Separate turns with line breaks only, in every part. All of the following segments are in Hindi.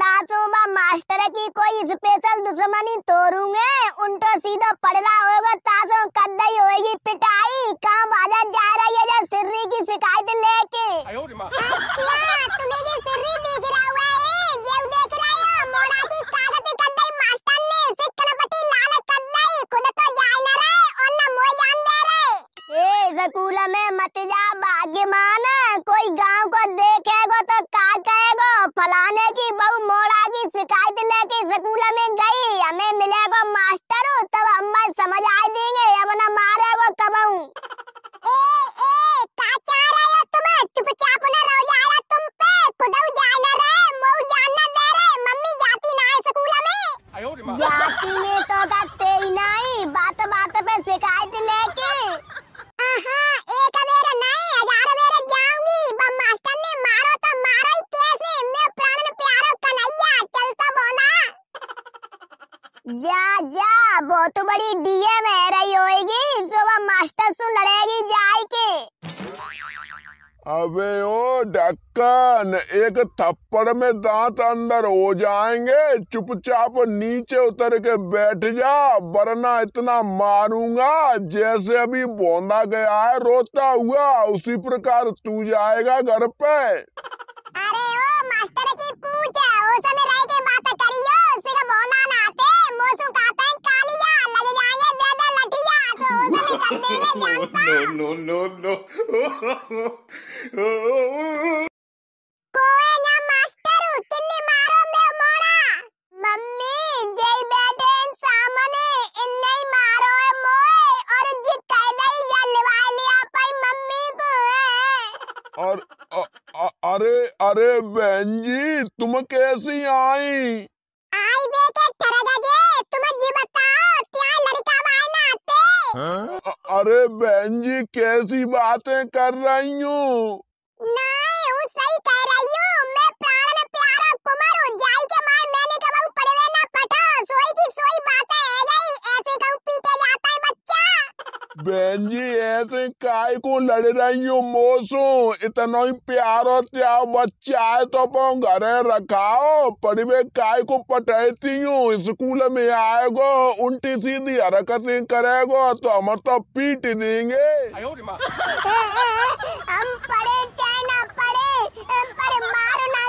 नाचूंगा मास्टर की कोई स्पेशल दुश्मनी तोड़ूंगे उनको सीधो पड़ना होगा ताजो कदई होगी पिटाई काम आजा जा रही है जब सिर्री की शिकायत लेके हाँ, हाँ, तो स्कूल में मत जा भाग्यमान कोई गांव को देखेगा तो का कहे फलाने की बहू मोड़ा की शिकायत लेके स्कूल में गई हमें मिलेगा मास्टर तब हम समझ आ देंगे ना मारे वो कबहू ए ए का रहे हो तुम चुपचाप जा तुम पे रहे मऊ दे रहे मम्मी जाती ना है स्कूल में जाती तो का तेई नहीं बात बात पे शिकायत जा जा बहुत तो बड़ी डीएम है रही होएगी सुबह मास्टर सु लड़ेगी जाए के
अबे ओ डक्कन एक थप्पड़ में दांत अंदर हो जाएंगे चुपचाप नीचे उतर के बैठ जा वरना इतना मारूंगा जैसे अभी बोंदा गया है रोता हुआ उसी प्रकार तू जाएगा घर पे
no, no, no, no.
अरे अरे बहन जी तुम कैसी आई अरे बहन जी कैसी बातें कर रही हूँ बहन जी ऐसे काय को लड़ रही हो मोसू इतना ही प्यार हो त्या बच्चा है तो अपन घर रखाओ में काय को पटाती हूँ स्कूल में आएगो उल्टी सीधी हरकत करेगो तो हम तो पीट देंगे हम
पढ़े चाहे ना पढ़े पर मारो ना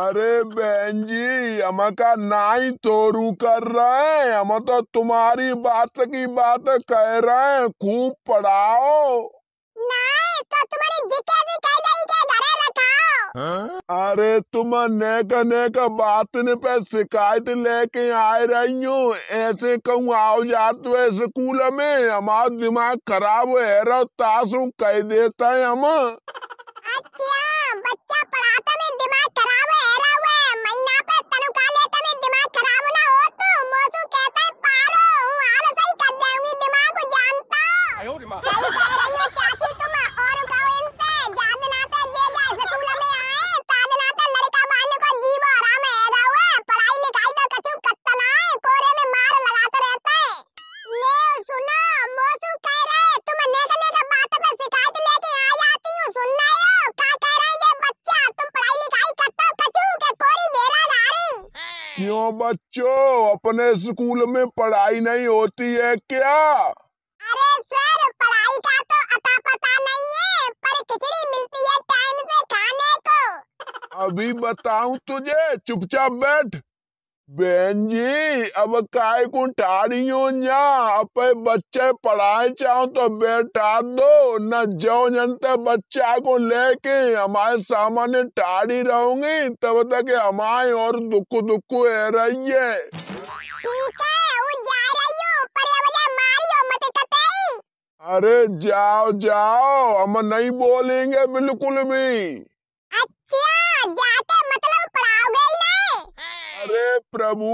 अरे बहन जी हम का ना तो तोरू कर रहे हैं हम तो तुम्हारी बात की बात कह रहे हैं खूब पढ़ाओ तो हाँ? अरे तुम नेक नेक बातन पे शिकायत लेके आ रही हो ऐसे कहूँ आओ जाते हो स्कूल में हमारा दिमाग खराब है रो तासू कह देता है हम क्यों बच्चों अपने स्कूल में पढ़ाई नहीं होती है क्या अरे सर पढ़ाई का तो अता पता नहीं है पर खिचड़ी मिलती है टाइम से खाने को अभी बताऊं तुझे चुपचाप बैठ बहन जी अब काय को टारियो जा अपे बच्चे पढ़ाए चाहो तो बेटा दो न जो जनते बच्चा को लेके हमारे सामने टारी रहूंगी तब तक हमारे और दुख दुख है रही है अरे जाओ जाओ हम नहीं बोलेंगे बिल्कुल भी अरे प्रभु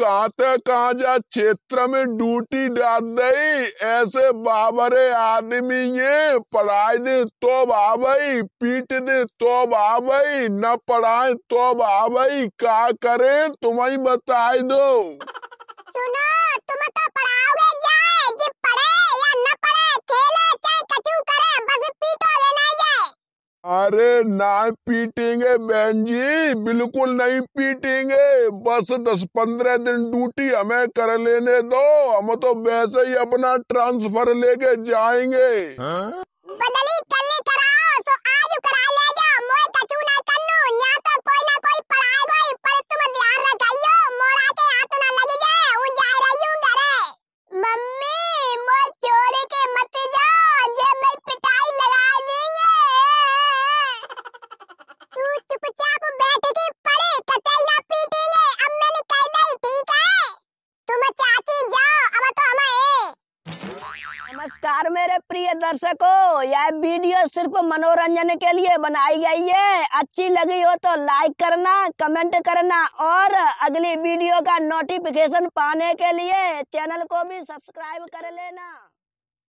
कहा जा क्षेत्र में ड्यूटी डाल दई ऐसे बाबरे आदमी ये पढ़ाई दे तो बाबई पीट दे तो बाबई न पढ़ाए तो बाबई का करे तुम्हें बताई दो सुना अरे ना पीटेंगे बहन जी बिल्कुल नहीं पीटेंगे बस दस पंद्रह दिन ड्यूटी हमें कर लेने दो हम तो वैसे ही अपना ट्रांसफर लेके जाएंगे हाँ?
प्रिय दर्शकों यह वीडियो सिर्फ मनोरंजन के लिए बनाई गई है अच्छी लगी हो तो लाइक करना कमेंट करना और अगली वीडियो का नोटिफिकेशन पाने के लिए चैनल को भी सब्सक्राइब
कर लेना